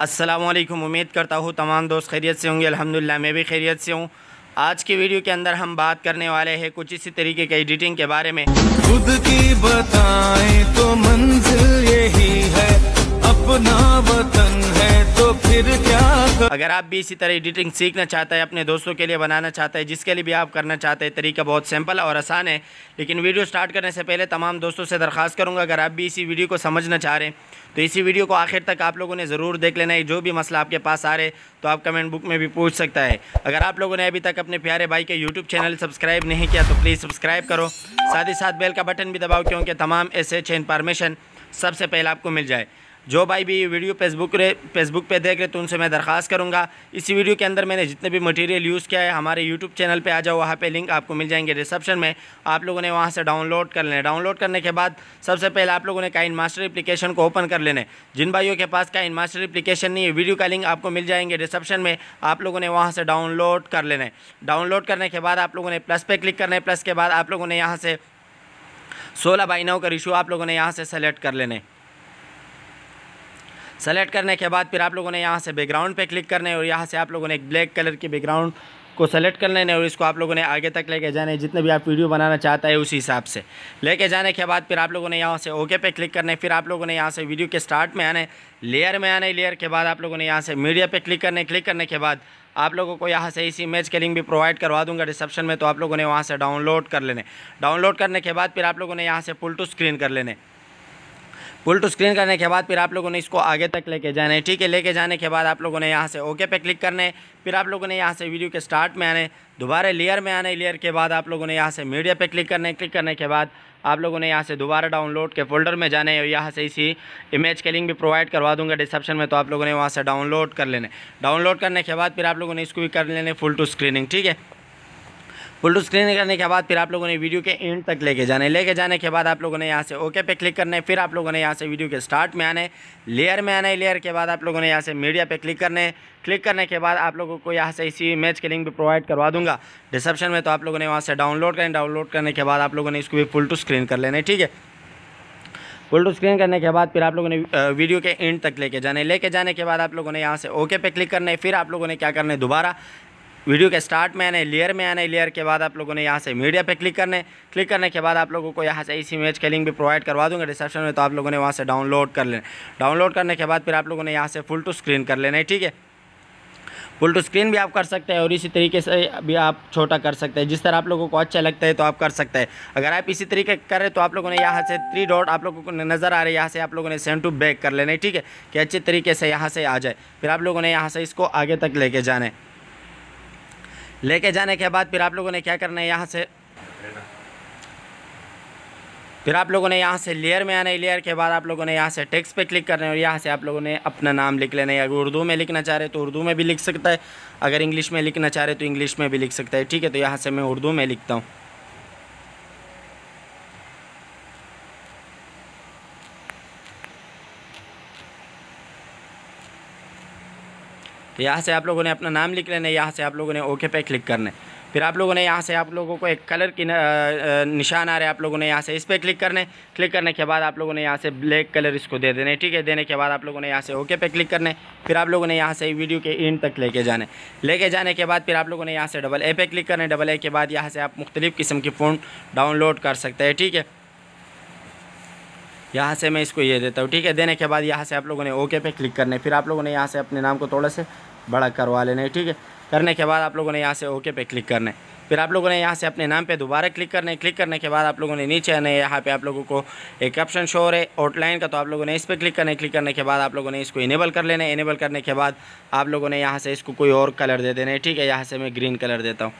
असलम उम्मीद करता हूँ तमाम दोस्त खैरियत से होंगे अल्हम्दुलिल्लाह मैं भी खैरियत से हूँ आज की वीडियो के अंदर हम बात करने वाले हैं कुछ इसी तरीके के एडिटिंग के बारे में खुद की बता अगर आप भी इसी तरह एडिटिंग सीखना चाहते हैं अपने दोस्तों के लिए बनाना चाहते हैं जिसके लिए भी आप करना चाहते हैं तरीका बहुत सिंपल और आसान है लेकिन वीडियो स्टार्ट करने से पहले तमाम दोस्तों से दरख्वास्त करूँगा अगर आप भी इसी वीडियो को समझना चाह रहे हैं तो इसी वीडियो को आखिर तक आप लोगों ने ज़रूर देख लेना है जो भी मसला आपके पास आ रहे तो आप कमेंट बुक में भी पूछ सकता है अगर आप लोगों ने अभी तक अपने प्यारे भाई के यूट्यूब चैनल सब्सक्राइब नहीं किया तो प्लीज़ सब्सक्राइब करो साथ ही साथ बेल का बटन भी दबाओ क्योंकि तमाम ऐसे अच्छे इन्फॉर्मेशन सबसे पहले आपको मिल जाए जो भाई भी वीडियो फेसबुक फेसबुक पे देख रहे तो उनसे मैं दरख्वास्त करूँगा इसी वीडियो के अंदर मैंने जितने भी मटेरियल यूज़ किया है हमारे यूट्यूब चैनल पे आ जाओ वहाँ पे लिंक आपको मिल जाएंगे रिसेप्शन में आप लोगों ने वहाँ से डाउनलोड कर लेना डाउनलोड करने के बाद सबसे पहले आप लोगों ने काइन मास्टर एप्लीकेशन को ओपन कर लेने जिन भाइयों के पास काइन मास्टर एप्लीकेशन नहीं है वीडियो का लिंक आपको मिल जाएंगे रिसेप्शन में आप लोगों ने वहाँ से डाउनलोड कर लेने डाउनलोड करने के बाद आप लोगों ने प्लस पे क्लिक करने प्लस के बाद आप लोगों ने यहाँ से सोलह बाई नौ का रिशू आप लोगों ने यहाँ से सेलेक्ट कर लेने सेलेक्ट करने के बाद फिर आप लोगों ने यहाँ से बैकग्राउंड पे क्लिक करने और यहाँ से आप लोगों ने एक ब्लैक कलर की बैकग्राउंड को सेलेक्ट कर लेने और इसको आप लोगों ने आगे तक लेके जाने जितने भी आप वीडियो बनाना चाहता है उसी हिसाब से लेके जाने के बाद फिर आप लोगों ने यहाँ से ओके पे क्लिक करने फिर आप लोगों ने यहाँ से वीडियो के स्टार्ट में आने लेयर में आने लेयर के बाद आप लोगों ने यहाँ से मीडिया पे क्लिक करने क्लिक करने के बाद आप लोगों को यहाँ से इसी इमेज के लिंक भी प्रोवाइड करवा दूंगा डिस्क्रिप्शन में तो आप लोगों ने वहाँ से डाउनलोड कर लेने डाउनलोड करने के बाद फिर आप लोगों ने यहाँ से फुल टू स्क्रीन कर लेने फुल टू स्क्रीन करने के बाद फिर आप लोगों ने इसको आगे तक लेके जाना है ठीक है लेके जाने के बाद आप लोगों ने यहाँ से ओके पे क्लिक करना है फिर आप लोगों ने यहाँ से वीडियो के स्टार्ट में आने दोबारा लेयर में आने लेयर के बाद आप लोगों ने यहाँ से मीडिया पे क्लिक करने क्लिक करने के बाद आप लोगों ने यहाँ से दोबारा डाउनलोड के फोल्डर में जाने और यहाँ से इसी इमेज के लिंक भी प्रोवाइड करवा दूंगा डिस्क्रिप्शन में तो आप लोगों ने वहाँ से डाउनलोड कर लेने डाउनलोड करने के बाद फिर आप लोगों ने इसको भी कर लेने फुल टू स्क्रीनिंग ठीक है फुल टू स्क्रीन करने के बाद फिर आप लोगों ने वीडियो के एंड तक लेके जाने लेके जाने के बाद आप लोगों ने यहाँ से ओके पे क्लिक करना है फिर आप लोगों ने यहाँ से वीडियो के स्टार्ट में आने लेयर में आने लेयर के बाद आप लोगों ने यहाँ से मीडिया पे क्लिक करने क्लिक करने के बाद आप लोगों को यहाँ से इसी मैच के लिंक भी प्रोवाइड करवा दूंगा डिस्क्रिप्शन में तो आप लोगों ने वहाँ से डाउनलोड करें डाउनलोड करने के बाद आप लोगों ने इसको भी फुल टू स्क्रीन कर लेना है ठीक है फुल टू स्क्रीन करने के बाद फिर आप लोगों ने वीडियो के एंड तक लेके जाने लेके जाने के बाद आप लोगों ने यहाँ से ओके पे क्लिक करना है फिर आप लोगों ने क्या करना है दोबारा वीडियो के स्टार्ट में आने लेयर में आने लेयर के बाद आप लोगों ने यहाँ से मीडिया पे क्लिक करने क्लिक करने के बाद आप लोगों को यहाँ से इस इमेज का लिंक भी प्रोवाइड करवा दूंगा डिस्क्रिप्शन में तो आप लोगों ने वहाँ से डाउनलोड कर लेना डाउनलोड करने के बाद फिर आप लोगों ने यहाँ से फुल टू स्क्रीन कर लेना है ठीक है फुल टू स्क्रीन भी आप कर सकते हैं और इसी तरीके से भी आप छोटा कर सकते हैं जिस तरह आप लोगों को अच्छा लगता है तो आप कर सकते हैं अगर आप इसी तरीके करें तो आप लोगों ने यहाँ से थ्री डॉट आप लोगों को नज़र आ रही है यहाँ से आप लोगों ने सेंड टू बैक कर लेना है ठीक है कि अच्छे तरीके से यहाँ से आ जाए फिर आप लोगों ने यहाँ से इसको आगे तक लेके जाना है लेके जाने के बाद फिर आप लोगों ने क्या करना है यहाँ से फिर आप लोगों ने यहाँ से लेयर में आना है लेयर के बाद आप लोगों ने यहाँ से टेक्स पे क्लिक करना है और यहाँ से आप लोगों ने अपना नाम लिख लेना है अगर उर्दू में लिखना चाह रहे तो उर्दू में भी लिख सकता है अगर इंग्लिश में लिखना चाह रहे तो इंग्लिश में भी लिख सकता है ठीक है तो यहाँ से मैं उर्दू में लिखता हूँ तो यहाँ से आप लोगों ने अपना नाम लिख लेना है यहाँ से आप लोगों ने ओके पे क्लिक करना है फिर आप लोगों ने यहाँ से आप लोगों को एक कलर की निशान आ रहा है आप लोगों ने यहाँ से इस पर क्लिक करने क्लिक करने के बाद आप लोगों ने यहाँ से ब्लैक कलर इसको दे देने ठीक है देने के बाद आप लोगों ने यहाँ से ओके पे क्लिक करने फिर आप लोगों ने यहाँ से वीडियो के इंड तक लेके जाने लेके जाने के बाद फिर आप लोगों ने यहाँ से डबल ए पे क्लिक करने डबल ए के बाद यहाँ से आप मुख्तलिफ़ किस्म की फ़ोन डाउनलोड कर सकते हैं ठीक है यहाँ से मैं इसको ये देता हूँ ठीक है देने के बाद यहाँ से आप लोगों ने ओके पे क्लिक करने फिर आप लोगों ने यहाँ से अपने नाम को थोड़ा से बड़ा करवा लेना है ठीक है करने के बाद आप लोगों ने यहाँ से ओके पे क्लिक करने फिर आप लोगों ने यहाँ से अपने नाम पे दोबारा क्लिक करने क्लिक करने के बाद आप लोगों ने नीचे आने यहाँ पे आप लोगों को एक ऑप्शन शो है आउटलाइन का तो आप लोगों ने इस पर क्लिक करना है क्लिक करने के बाद आप लोगों ने इसको इनेबल कर लेना है इनेबल करने के बाद आप लोगों ने यहाँ से इसको कोई और कलर दे देना है ठीक है यहाँ से मैं ग्रीन कलर देता हूँ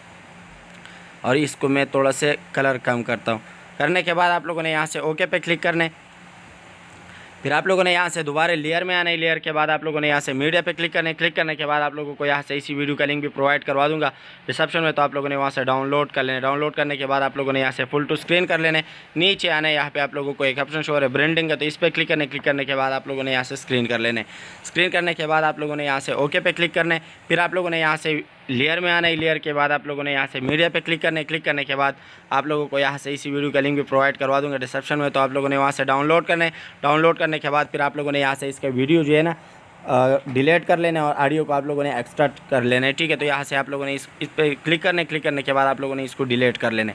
और इसको मैं थोड़ा से कलर कम करता हूँ करने के बाद आप लोगों ने यहाँ से ओके पे क्लिक करने फिर आप लोगों ने यहाँ से दोबारा लेयर में आना है लेयर के बाद आप लोगों ने यहाँ से मीडिया पे क्लिक करने क्लिक करने के बाद आप लोगों को यहाँ से इसी वीडियो का लिंक भी प्रोवाइड करवा दूंगा रिसेप्शन में तो आप लोगों ने वहाँ से डाउनलोड कर लेने डाउनलोड करने के बाद आप लोगों ने यहाँ से फुल टू स्क्रीन कर लेने नीचे आने यहाँ पे आप लोगों को एक ऑप्शन शोर है ब्रांडिंग का तो इस पर क्लिक करने क्लिक करने के बाद आप लोगों ने यहाँ से स्क्रीन कर लेने स्क्रीन करने के बाद आप लोगों ने यहाँ से ओके पे क्लिक करने फिर आप लोगों ने यहाँ से लेयर में आना है लेयर के बाद आप लोगों ने यहाँ से मीडिया पे क्लिक करने क्लिक करने के बाद आप लोगों को यहाँ से इसी वीडियो का लिंक भी प्रोवाइड करवा दूँगा डिस्क्रिप्शन में तो आप लोगों ने वहाँ से डाउनलोड करने डाउनलोड करने के बाद फिर आप लोगों ने यहाँ से इसका वीडियो जो है ना डिलीट कर लेने और ऑडियो को आप लोगों ने एक्सट्रैक्ट कर लेने ठीक है तो यहाँ से आप लोगों ने इस इस पर क्लिक करने क्लिक करने के बाद आप लोगों ने इसको डिलीट कर लेने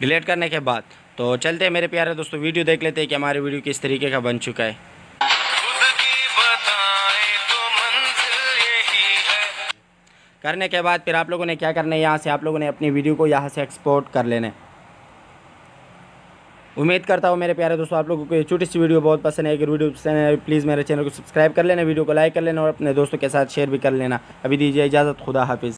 डिलीट करने के बाद तो चलते हैं मेरे प्यारे दोस्तों वीडियो देख लेते हैं कि हमारे वीडियो किस तरीके का बन चुका है करने के बाद फिर आप लोगों ने क्या करना है यहाँ से आप लोगों ने अपनी वीडियो को यहाँ से एक्सपोर्ट कर लेने उम्मीद करता हूँ मेरे प्यारे दोस्तों आप लोगों को ये छोटी सी वीडियो बहुत पसंद है अगर वीडियो पसंद है प्लीज़ मेरे चैनल को सब्सक्राइब कर लेना वीडियो को लाइक कर लेना और अपने दोस्तों के साथ शेयर भी कर लेना अभी दीजिए इजाज़त खुदा हाफिज़